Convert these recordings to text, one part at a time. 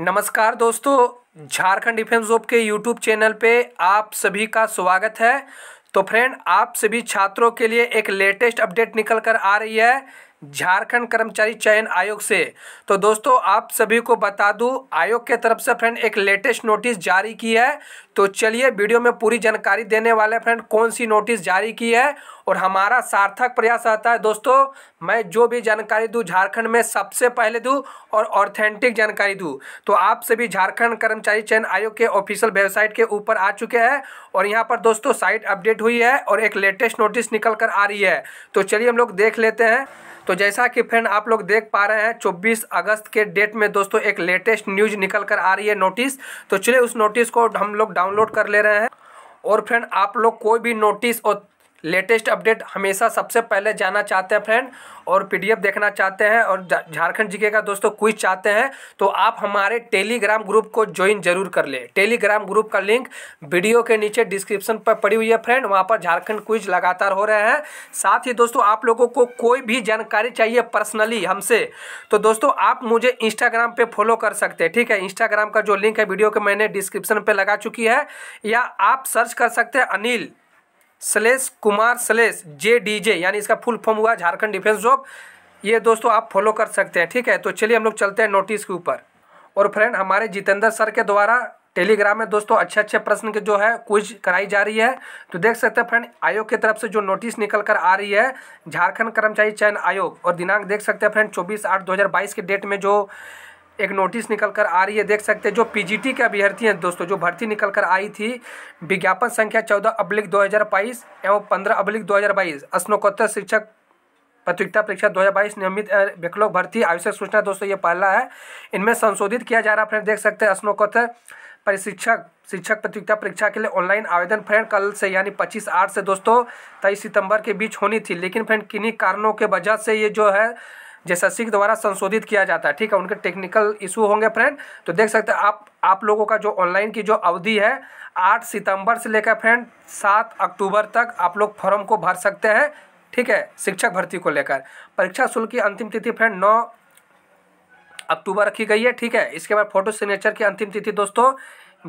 नमस्कार दोस्तों Jharkhand defence job के यूट्यूब चैनल पे आप सभी का स्वागत है तो फ्रेंड आप सभी छात्रों के लिए एक लेटेस्ट अपडेट निकल कर आ रही है झारखंड कर्मचारी चयन आयोग से तो दोस्तों आप सभी को बता दूं आयोग के तरफ से फ्रेंड एक लेटेस्ट नोटिस जारी की है तो चलिए वीडियो में पूरी जानकारी देने वाले फ्रेंड कौन सी नोटिस जारी की है और हमारा सार्थक प्रयास रहता है दोस्तों मैं जो भी जानकारी दूँ झारखंड में सबसे पहले दूँ और ऑथेंटिक जानकारी दूँ तो आप सभी झारखंड कर्मचारी चयन आयोग के ऑफिशियल वेबसाइट के ऊपर आ चुके हैं और यहाँ पर दोस्तों साइट अपडेट हुई है और एक लेटेस्ट नोटिस निकल कर आ रही है तो चलिए हम लोग देख लेते हैं तो जैसा कि फ्रेंड आप लोग देख पा रहे हैं 24 अगस्त के डेट में दोस्तों एक लेटेस्ट न्यूज निकल कर आ रही है नोटिस तो चलिए उस नोटिस को हम लोग डाउनलोड कर ले रहे हैं और फ्रेंड आप लोग कोई भी नोटिस और लेटेस्ट अपडेट हमेशा सबसे पहले जाना चाहते हैं फ्रेंड और पीडीएफ देखना चाहते हैं और झारखंड जीके का दोस्तों क्विज चाहते हैं तो आप हमारे टेलीग्राम ग्रुप को ज्वाइन जरूर कर ले टेलीग्राम ग्रुप का लिंक वीडियो के नीचे डिस्क्रिप्शन पर पड़ी हुई है फ्रेंड वहाँ पर झारखंड क्विज लगातार हो रहे हैं साथ ही दोस्तों आप लोगों को कोई भी जानकारी चाहिए पर्सनली हमसे तो दोस्तों आप मुझे इंस्टाग्राम पर फॉलो कर सकते हैं ठीक है इंस्टाग्राम का जो लिंक है वीडियो के मैंने डिस्क्रिप्शन पर लगा चुकी है या आप सर्च कर सकते हैं Anil Salesh Kumar Salesh J D J यानी इसका फुल फॉर्म हुआ झारखंड डिफेंस जॉब ये दोस्तों आप फॉलो कर सकते हैं ठीक है तो चलिए हम लोग चलते हैं नोटिस के ऊपर और फ्रेंड हमारे जितेंद्र सर के द्वारा टेलीग्राम में दोस्तों अच्छे अच्छे प्रश्न के जो है क्विज कराई जा रही है तो देख सकते हैं फ्रेंड आयोग की तरफ से जो नोटिस निकल कर आ रही है झारखंड कर्मचारी चयन आयोग और दिनांक देख सकते हैं फ्रेंड 24 आठ 2022 के डेट में जो एक नोटिस निकल कर आ रही है देख सकते हैं जो पीजीटी के अभ्यर्थी हैं दोस्तों जो भर्ती निकल कर आई थी विज्ञापन संख्या चौदह अब्लिक दो हज़ार बाईस एवं पंद्रह अब्लिक दो हज़ार बाईस स्नोकोत्तर शिक्षक प्रतियोगिता परीक्षा दो हज़ार बाईस नियमित विकलोक भर्ती आवश्यक सूचना दोस्तों ये पहला है इनमें संशोधित किया जा रहा है फ्रेंड देख सकते हैं स्नोकोत्तर प्रशिक्षक शिक्षक प्रतियोगिता परीक्षा के लिए ऑनलाइन आवेदन फ्रेंड कल से यानी पच्चीस आठ से दोस्तों तेईस सितंबर के बीच होनी थी लेकिन फ्रेंड किन्हीं कारणों के वजह से ये जो है जैसा सिख द्वारा संशोधित किया जाता है ठीक है उनके टेक्निकल इशू होंगे फ्रेंड तो देख सकते हैं आप आप लोगों का जो ऑनलाइन की जो अवधि है आठ सितंबर से लेकर फ्रेंड सात अक्टूबर तक आप लोग फॉर्म को भर सकते हैं ठीक है शिक्षक भर्ती को लेकर परीक्षा शुल्क की अंतिम तिथि फ्रेंड नौ अक्टूबर रखी गई है ठीक है इसके बाद फोटो सिग्नेचर की अंतिम तिथि दोस्तों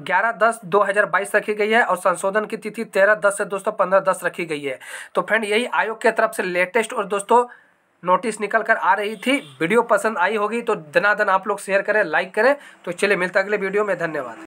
ग्यारह दस दो हज़ार बाईस रखी गई है और संशोधन की तिथि तेरह दस से दोस्तों पंद्रह दस रखी गई है तो फ्रेंड यही आयोग की तरफ से लेटेस्ट और दोस्तों नोटिस निकल कर आ रही थी वीडियो पसंद आई होगी तो धनाधन आप लोग शेयर करें लाइक करें तो चलिए मिलता अगले वीडियो में धन्यवाद